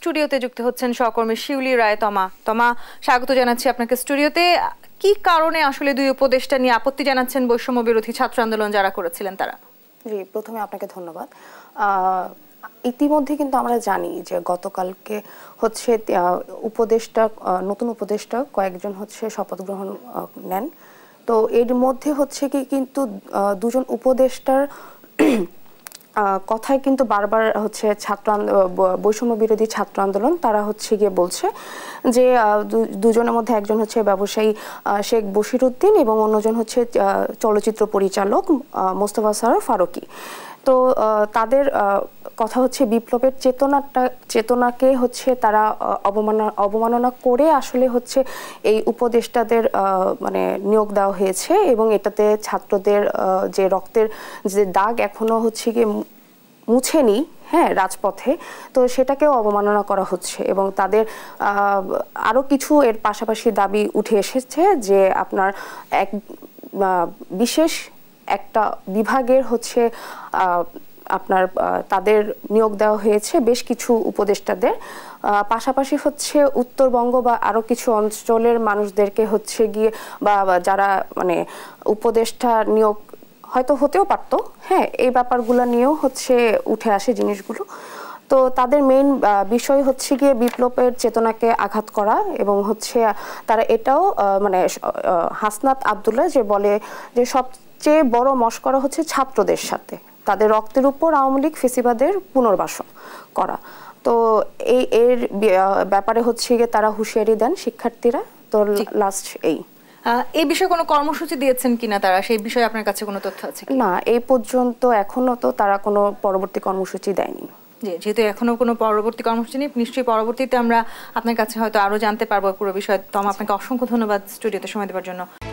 স্টুডিওতে যুক্ত হচ্ছেন সহকর্মী শিউলি রায় তমা তমা স্বাগত জানাচ্ছি আপনাকে স্টুডিওতে কি কারণে আসলে দুই উপদেষ্টা নিয়ে আপত্তি জানাচ্ছেন বৈষম্য বিরোধী ছাত্র আন্দোলন যারা করেছিলেন তারা জি প্রথমে আপনাকে ধন্যবাদ ইতিমধ্যে কিন্তু আমরা জানি যে গতকালকে হচ্ছে উপদেষ্টা নতুন উপদেষ্টা কয়েকজন হচ্ছে শপথ গ্রহণ নেন তো এর মধ্যে হচ্ছে কি কিন্তু দুজন উপদেষ্টার কথায় কিন্তু বারবার হচ্ছে ছাত্র বৈষম্য বিরোধী ছাত্র আন্দোলন তারা হচ্ছে গিয়ে বলছে যে দুজনের মধ্যে একজন হচ্ছে ব্যবসায়ী শেখ উদ্দিন এবং অন্যজন হচ্ছে চলচ্চিত্র পরিচালক মোস্তফা সার ফারুকি তো তাদের কথা হচ্ছে বিপ্লবের চেতনাটা চেতনাকে হচ্ছে তারা অবমাননা অবমাননা করে আসলে হচ্ছে এই উপদেষ্টাদের মানে নিয়োগ দেওয়া হয়েছে এবং এটাতে ছাত্রদের যে রক্তের যে দাগ এখনও হচ্ছে গিয়ে মুছে নিই হ্যাঁ রাজপথে তো সেটাকেও অবমাননা করা হচ্ছে এবং তাদের আরও কিছু এর পাশাপাশি দাবি উঠে এসেছে যে আপনার এক বিশেষ একটা বিভাগের হচ্ছে আপনার তাদের নিয়োগ দেওয়া হয়েছে বেশ কিছু উপদেষ্টাদের পাশাপাশি হচ্ছে উত্তরবঙ্গ বা আরও কিছু অঞ্চলের মানুষদেরকে হচ্ছে গিয়ে বা যারা মানে উপদেষ্টা নিয়োগ হয়তো হতেও পারতো হ্যাঁ এই ব্যাপারগুলো নিয়েও হচ্ছে উঠে আসে জিনিসগুলো তো তাদের মেইন বিষয় হচ্ছে গিয়ে বিপ্লবের চেতনাকে আঘাত করা এবং হচ্ছে তারা এটাও মানে হাসনাত আবদুল্লাহ যে বলে যে সবচেয়ে বড় মস্করা হচ্ছে ছাত্রদের সাথে তাদের রক্তের উপর আওয়ামী লীগ ফেসিবাদের পুনর্বাসন করা তো এই এর ব্যাপারে হচ্ছে গিয়ে তারা হুঁশিয়ারি দেন শিক্ষার্থীরা তো লাস্ট এই এই বিষয়ে কোনো কর্মসূচি দিয়েছেন কিনা তারা সেই বিষয়ে আপনার কাছে কোনো তথ্য আছে না এই পর্যন্ত এখনো তো তারা কোনো পরবর্তী কর্মসূচি দেয়নি যেহেতু এখনো কোনো পরবর্তী কর্মসূচি নেই নিশ্চয়ই পরবর্তীতে আমরা আপনার কাছে হয়তো আরও জানতে পারবো পুরো বিষয়ে তম আপনাকে অসংখ্য ধন্যবাদ স্টুডিওতে সময় দেওয়ার জন্য